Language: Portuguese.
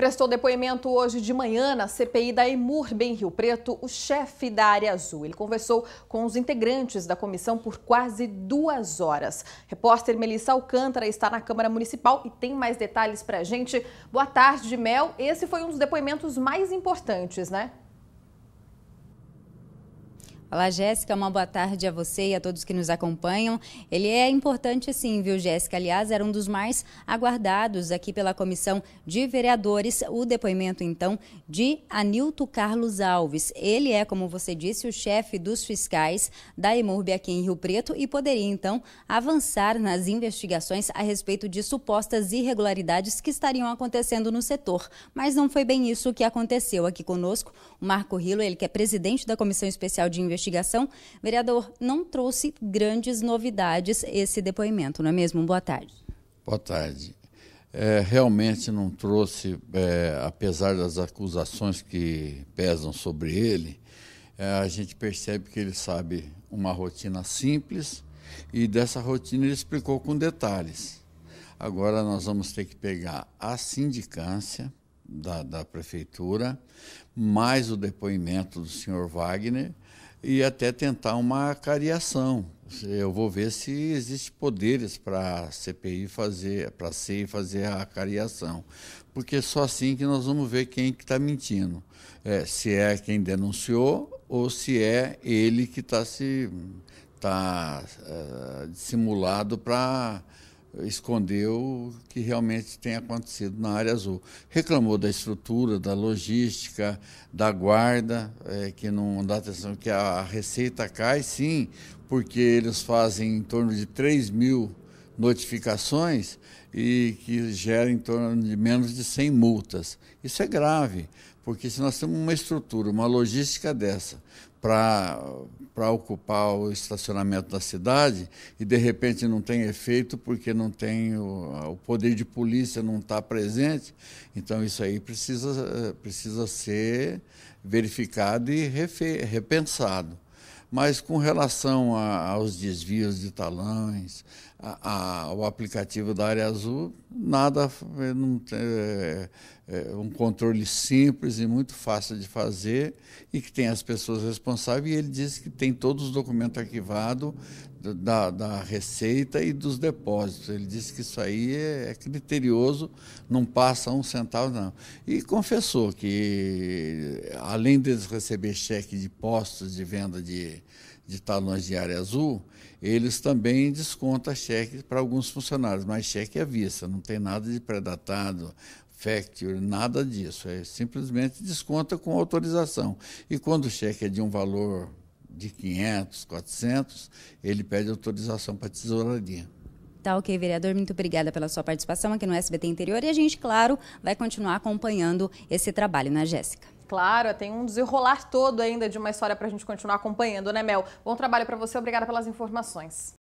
Prestou depoimento hoje de manhã na CPI da Emurb em Rio Preto, o chefe da área azul. Ele conversou com os integrantes da comissão por quase duas horas. Repórter Melissa Alcântara está na Câmara Municipal e tem mais detalhes para a gente. Boa tarde, Mel. Esse foi um dos depoimentos mais importantes, né? Olá, Jéssica. Uma boa tarde a você e a todos que nos acompanham. Ele é importante, sim, viu, Jéssica? Aliás, era um dos mais aguardados aqui pela comissão de vereadores. O depoimento, então, de Anilto Carlos Alves. Ele é, como você disse, o chefe dos fiscais da Emurbe aqui em Rio Preto e poderia, então, avançar nas investigações a respeito de supostas irregularidades que estariam acontecendo no setor. Mas não foi bem isso que aconteceu aqui conosco. O Marco Rilo, ele que é presidente da Comissão Especial de Investigações investigação. Vereador, não trouxe grandes novidades esse depoimento, não é mesmo? Boa tarde. Boa tarde. É, realmente não trouxe, é, apesar das acusações que pesam sobre ele, é, a gente percebe que ele sabe uma rotina simples e dessa rotina ele explicou com detalhes. Agora nós vamos ter que pegar a sindicância da, da prefeitura, mais o depoimento do senhor Wagner, e até tentar uma cariação. Eu vou ver se existe poderes para a CPI fazer, para a CEI fazer a cariação, porque é só assim que nós vamos ver quem que está mentindo, é, se é quem denunciou ou se é ele que está se tá, é, dissimulado para escondeu o que realmente tem acontecido na área azul. Reclamou da estrutura, da logística, da guarda, é, que não dá atenção, que a receita cai, sim, porque eles fazem em torno de 3 mil notificações e que gera em torno de menos de 100 multas. Isso é grave, porque se nós temos uma estrutura, uma logística dessa, para ocupar o estacionamento da cidade e de repente não tem efeito porque não tem o, o poder de polícia não está presente então isso aí precisa precisa ser verificado e refe, repensado mas com relação a, aos desvios de talões a, a, o aplicativo da área azul, nada, é, não, é, é, um controle simples e muito fácil de fazer e que tem as pessoas responsáveis. E ele disse que tem todos os documentos arquivados da, da receita e dos depósitos. Ele disse que isso aí é, é criterioso, não passa um centavo, não. E confessou que, além deles receber cheque de postos de venda de de talões de área azul, eles também descontam cheque para alguns funcionários, mas cheque é vista, não tem nada de predatado, facture, nada disso. É simplesmente desconta com autorização. E quando o cheque é de um valor de 500, 400, ele pede autorização para a tesouraria. Tá ok, vereador. Muito obrigada pela sua participação aqui no SBT Interior. E a gente, claro, vai continuar acompanhando esse trabalho, né, Jéssica? claro, é, tem um desenrolar todo ainda de uma história para a gente continuar acompanhando, né, Mel? Bom trabalho para você, obrigada pelas informações.